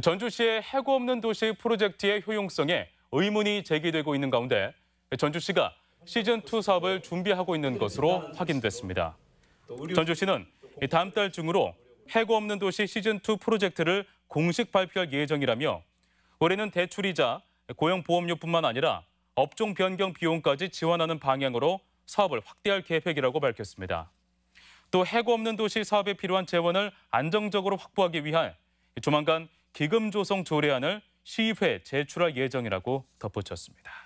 전주시의 해고 없는 도시 프로젝트의 효용성에 의문이 제기되고 있는 가운데 전주시가 시즌2 사업을 준비하고 있는 것으로 확인됐습니다. 전주시는 다음 달 중으로 해고 없는 도시 시즌2 프로젝트를 공식 발표할 예정이라며 올해는 대출이자 고용보험료뿐만 아니라 업종 변경 비용까지 지원하는 방향으로 사업을 확대할 계획이라고 밝혔습니다. 또 해고 없는 도시 사업에 필요한 재원을 안정적으로 확보하기 위한 조만간 기금 조성 조례안을 시의회 에 제출할 예정이라고 덧붙였습니다.